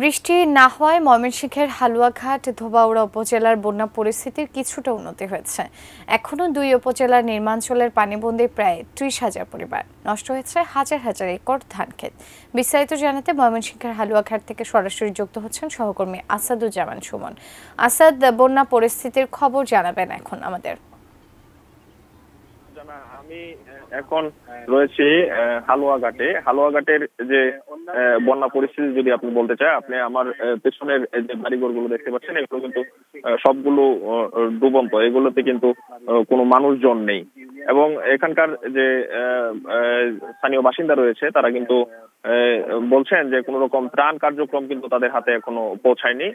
বৃষ্টি না হওয়ায় ময়মনসিংহের হালুয়াঘাট ধোবাউড়া উপজেলার বন্যা পরিস্থিতির কিছুটা উন্নতি হয়েছে এখনও দুই উপজেলার নির্মাঞ্চলের পানিবন্দী প্রায় ত্রিশ হাজার পরিবার নষ্ট হয়েছে হাজার হাজার একর ধান ক্ষেত বিস্তারিত জানাতে ময়মনসিংহের হালুয়াঘাট থেকে সরাসরি যুক্ত হচ্ছেন সহকর্মী আসাদুজ্জামান সুমন আসাদ বন্যা পরিস্থিতির খবর জানাবেন এখন আমাদের আমি এখন রয়েছি হালুয়াঘাটে হালুয়াঘাটের যে বন্যা পরিস্থিতি যদি আপনি বলতে চাই আপনি আমার পেছনের যে বাড়িঘর গুলো দেখতে পাচ্ছেন এগুলো কিন্তু সবগুলো ডুবন্ত এগুলোতে কিন্তু কোনো মানুষজন নেই এবং এখানকার যে স্থানীয় বাসিন্দা রয়েছে তারা কিন্তু বলছেন যে কোন রকম ত্রাণ কার্যক্রম কিন্তু তাদের হাতে এখনো পৌঁছায়নি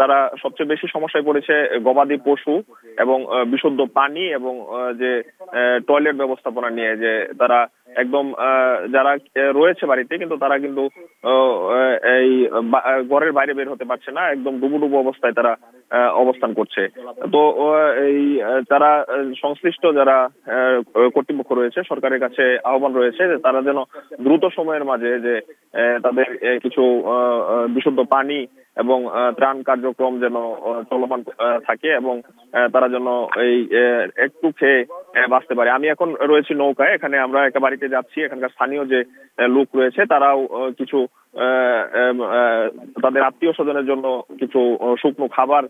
তারা সবচেয়ে বেশি সমস্যায় পড়েছে গবাদি পশু এবং বিশুদ্ধ পানি এবং যে টয়লেট ব্যবস্থাপনা নিয়ে যে তারা একদম যারা রয়েছে বাড়িতে কিন্তু তারা কিন্তু এই ঘরের বাইরে বের হতে পারছে না একদম ডুবুডুবু অবস্থায় তারা অবস্থান করছে তো এই যারা সংশ্লিষ্ট যারা কর্তৃপক্ষ রয়েছে সরকারের কাছে আহ্বান রয়েছে যে তারা যেন দ্রুত সময়ের মাঝে যে তাদের কিছু বিশুদ্ধ পানি এবং ত্রাণ কার্যক্রম যেন চলমান থাকে এবং তারা যেন এই একটু খেয়ে বাঁচতে পারে আমি এখন রয়েছি নৌকায় এখানে আমরা একটা বাড়িতে যাচ্ছি এখানকার স্থানীয় যে লোক রয়েছে তারাও কিছু তাদের আত্মীয় স্বজনের জন্য কিছু শুকনো খাবার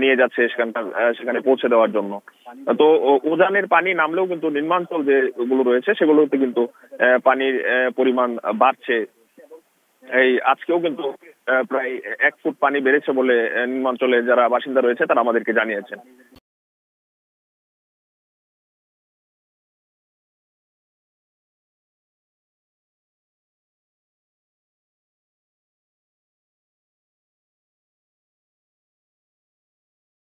নিয়ে যাচ্ছে সেখানকার সেখানে পৌঁছে দেওয়ার জন্য তো উজানের পানি নামলেও কিন্তু নিম্নাঞ্চল যেগুলো রয়েছে সেগুলোতে কিন্তু পানির পরিমাণ বাড়ছে এই আজকেও কিন্তু প্রায় এক ফুট পানি বেড়েছে বলে নিম্নাঞ্চলে যারা বাসিন্দা রয়েছে তারা আমাদেরকে জানিয়েছেন